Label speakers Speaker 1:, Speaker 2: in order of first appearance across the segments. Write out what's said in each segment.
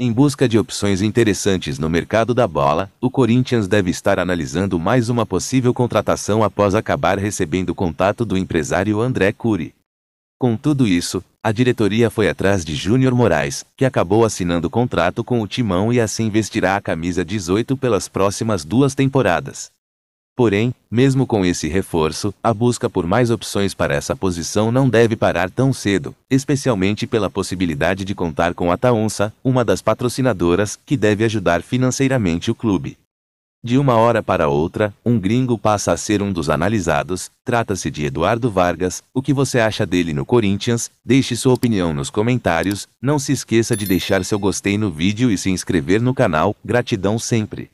Speaker 1: Em busca de opções interessantes no mercado da bola, o Corinthians deve estar analisando mais uma possível contratação após acabar recebendo contato do empresário André Cury. Com tudo isso, a diretoria foi atrás de Júnior Moraes, que acabou assinando contrato com o Timão e assim vestirá a camisa 18 pelas próximas duas temporadas. Porém, mesmo com esse reforço, a busca por mais opções para essa posição não deve parar tão cedo, especialmente pela possibilidade de contar com a Taonça, uma das patrocinadoras, que deve ajudar financeiramente o clube. De uma hora para outra, um gringo passa a ser um dos analisados. Trata-se de Eduardo Vargas. O que você acha dele no Corinthians? Deixe sua opinião nos comentários. Não se esqueça de deixar seu gostei no vídeo e se inscrever no canal. Gratidão sempre.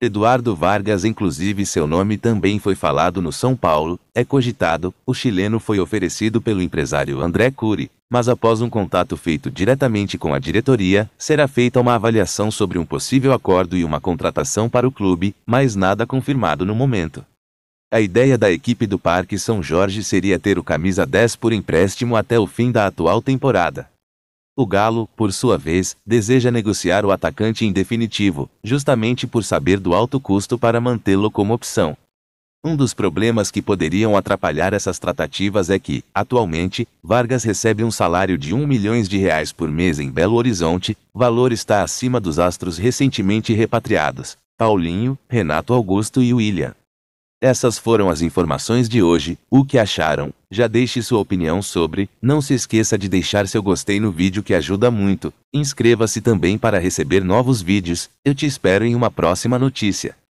Speaker 1: Eduardo Vargas, inclusive seu nome também foi falado no São Paulo, é cogitado. O chileno foi oferecido pelo empresário André Cury, mas após um contato feito diretamente com a diretoria, será feita uma avaliação sobre um possível acordo e uma contratação para o clube, mas nada confirmado no momento. A ideia da equipe do Parque São Jorge seria ter o camisa 10 por empréstimo até o fim da atual temporada. O Galo, por sua vez, deseja negociar o atacante em definitivo, justamente por saber do alto custo para mantê-lo como opção. Um dos problemas que poderiam atrapalhar essas tratativas é que, atualmente, Vargas recebe um salário de 1 milhões de reais por mês em Belo Horizonte, valor está acima dos astros recentemente repatriados, Paulinho, Renato Augusto e William. Essas foram as informações de hoje. O que acharam? Já deixe sua opinião sobre. Não se esqueça de deixar seu gostei no vídeo que ajuda muito. Inscreva-se também para receber novos vídeos. Eu te espero em uma próxima notícia.